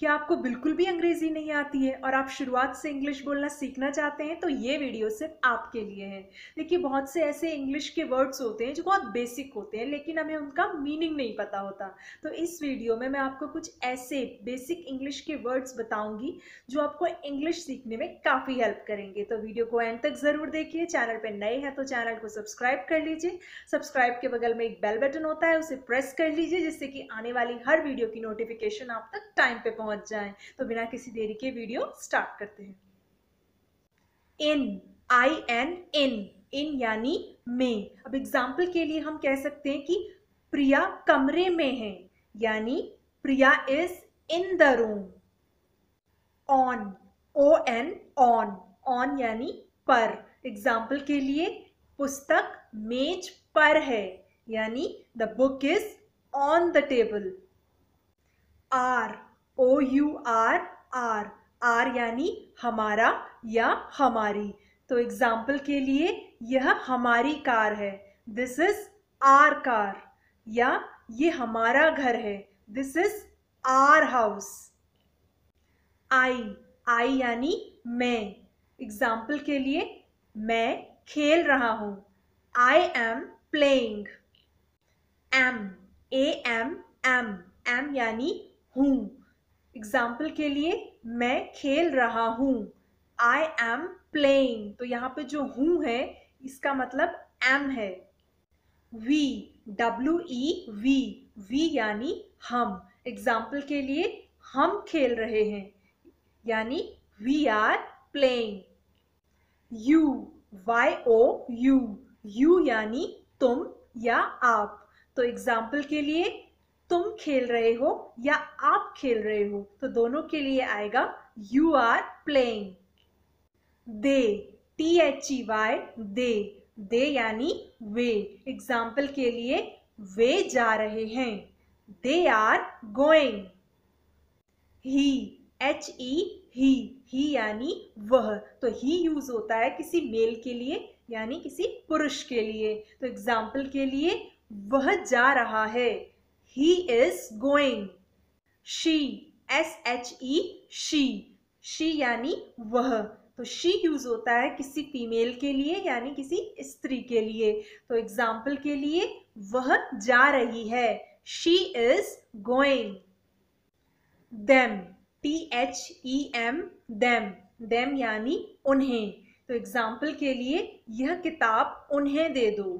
क्या आपको बिल्कुल भी अंग्रेजी नहीं आती है और आप शुरुआत से इंग्लिश बोलना सीखना चाहते हैं तो ये वीडियो सिर्फ आपके लिए है देखिए बहुत से ऐसे इंग्लिश के वर्ड्स होते हैं जो बहुत बेसिक होते हैं लेकिन हमें उनका मीनिंग नहीं पता होता तो इस वीडियो में मैं आपको कुछ ऐसे बेसिक इंग्लिश के वर्ड्स बताऊंगी जो आपको इंग्लिश सीखने में काफ़ी हेल्प करेंगे तो वीडियो को एंड तक ज़रूर देखिए चैनल पर नए हैं तो चैनल को सब्सक्राइब कर लीजिए सब्सक्राइब के बगल में एक बेल बटन होता है उसे प्रेस कर लीजिए जिससे कि आने वाली हर वीडियो की नोटिफिकेशन आप तक टाइम पर पहुँच पहुंच जाएं तो बिना किसी देरी के वीडियो स्टार्ट करते हैं इन आई एन इन इन यानी में अब एग्जाम्पल के लिए हम कह सकते हैं कि प्रिया कमरे में है यानी Priya is in the room on O N on on यानी पर एग्जाम्पल के लिए पुस्तक मेज पर है यानी the book is on the table our O U R our are यानी हमारा या हमारी तो एग्जाम्पल के लिए यह हमारी कार है दिस इज़ आर कार या ये हमारा घर है this is our house I I यानी मैं एग्जाम्पल के लिए मैं खेल रहा हूं I am playing am A M am am यानी हूं एग्जाम्पल के लिए मैं खेल रहा हूँ आई एम प्लेइंग तो यहाँ पे जो हूँ है इसका मतलब एम है we W E we we यानी हम एग्जाम्पल के लिए हम खेल रहे हैं यानी we are playing you Y O U you यानी तुम या आप तो एग्जाम्पल के लिए तुम खेल रहे हो या आप खेल रहे हो तो दोनों के लिए आएगा you are playing they T H E Y they they यानी वे एग्जाम्पल के लिए वे जा रहे हैं they are going he H E he he यानी वह तो ही यूज होता है किसी मेल के लिए यानी किसी पुरुष के लिए तो एग्जाम्पल के लिए वह जा रहा है he is going she S H E she she यानी वह तो शी यूज होता है किसी फीमेल के लिए यानी किसी स्त्री के लिए तो एग्जाम्पल के लिए वह जा रही है she is going them T H E M them them यानी उन्हें तो एग्जाम्पल के लिए यह किताब उन्हें दे दो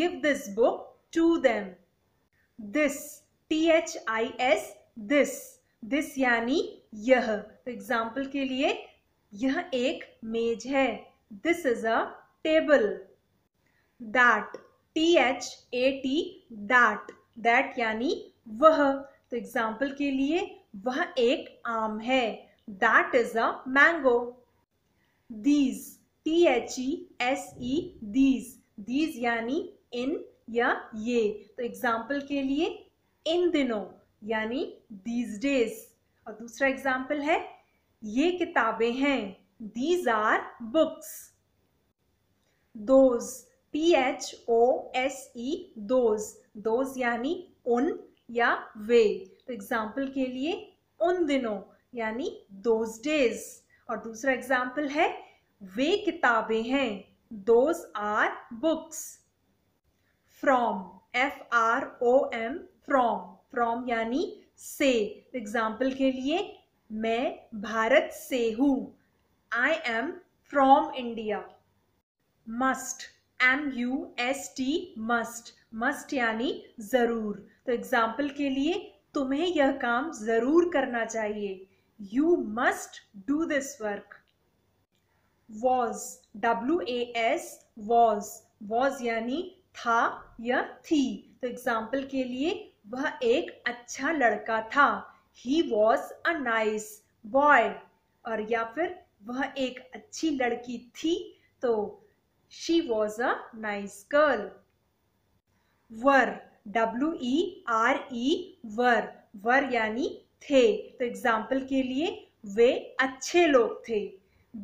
give this book to them this T H I S this this यानी यह तो एग्जाम्पल के लिए यह एक मेज है this is a table that T H A T that that यानी वह तो एग्जाम्पल के लिए वह एक आम है that is a mango these T H E S E these these यानी इन या ये तो एग्जाम्पल के लिए इन दिनों यानी दीज डेज और दूसरा एग्जाम्पल है ये किताबें हैं these are books those P H O S E those those यानी उन या वे तो एग्जाम्पल के लिए उन दिनों यानी दोज डेज और दूसरा एग्जाम्पल है वे किताबें हैं those are books from F R O M from from यानी से एग्जाम्पल के लिए मैं भारत से हूँ I am from India must M U S T must must यानी ज़रूर तो एग्जाम्पल के लिए तुम्हें यह काम ज़रूर करना चाहिए you must do this work was W A S was was यानी था या थी तो एग्जाम्पल के लिए वह एक अच्छा लड़का था he was a nice boy और या फिर वह एक अच्छी लड़की थी तो she was a nice girl were W E R E were were यानी थे तो एग्जाम्पल के लिए वे अच्छे लोग थे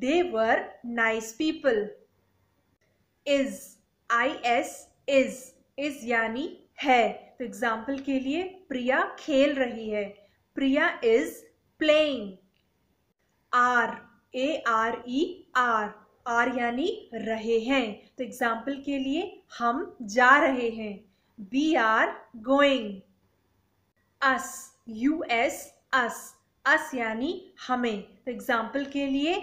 they were nice people is I S is is यानी है तो एग्जाम्पल के लिए प्रिया खेल रही है Priya is playing are A R E are are यानी रहे हैं तो एग्जाम्पल के लिए हम जा रहे हैं we are going us U S us us यानी हमें तो एग्जाम्पल के लिए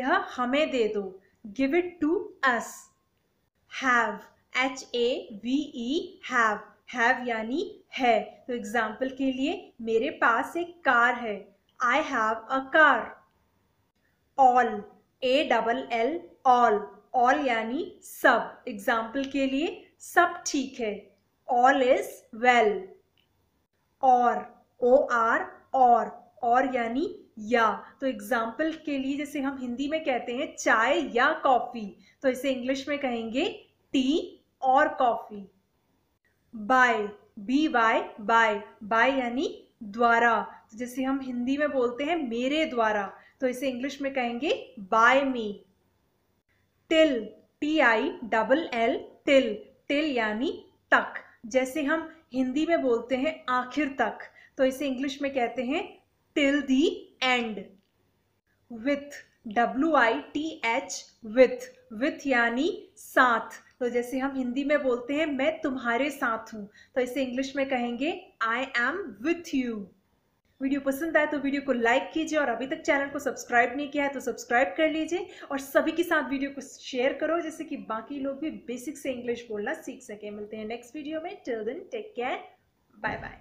यह हमें दे दो give it to us have H A V E have have यानी है तो एग्जाम्पल के लिए मेरे पास एक कार है I have a car all A double L all all यानी सब एग्जाम्पल के लिए सब ठीक है ऑल इज वेल और ओ आर और और यानी या तो एग्जाम्पल के लिए जैसे हम हिंदी में कहते हैं चाय या कॉफ़ी तो इसे इंग्लिश में कहेंगे tea or coffee by B Y by by यानी द्वारा तो जैसे हम हिंदी में बोलते हैं मेरे द्वारा तो इसे इंग्लिश में कहेंगे by me till T I double L till till यानी तक जैसे हम हिंदी में बोलते हैं आखिर तक तो इसे इंग्लिश में कहते हैं till the end with W I T H with with यानी साथ तो जैसे हम हिंदी में बोलते हैं मैं तुम्हारे साथ हूँ तो इसे इंग्लिश में कहेंगे I am with you video पसंद आए तो वीडियो को लाइक कीजिए और अभी तक चैनल को सब्सक्राइब नहीं किया है तो सब्सक्राइब कर लीजिए और सभी के साथ वीडियो को शेयर करो जैसे कि बाकी लोग भी बेसिक से इंग्लिश बोलना सीख सके मिलते हैं नेक्स्ट वीडियो में till then take care bye bye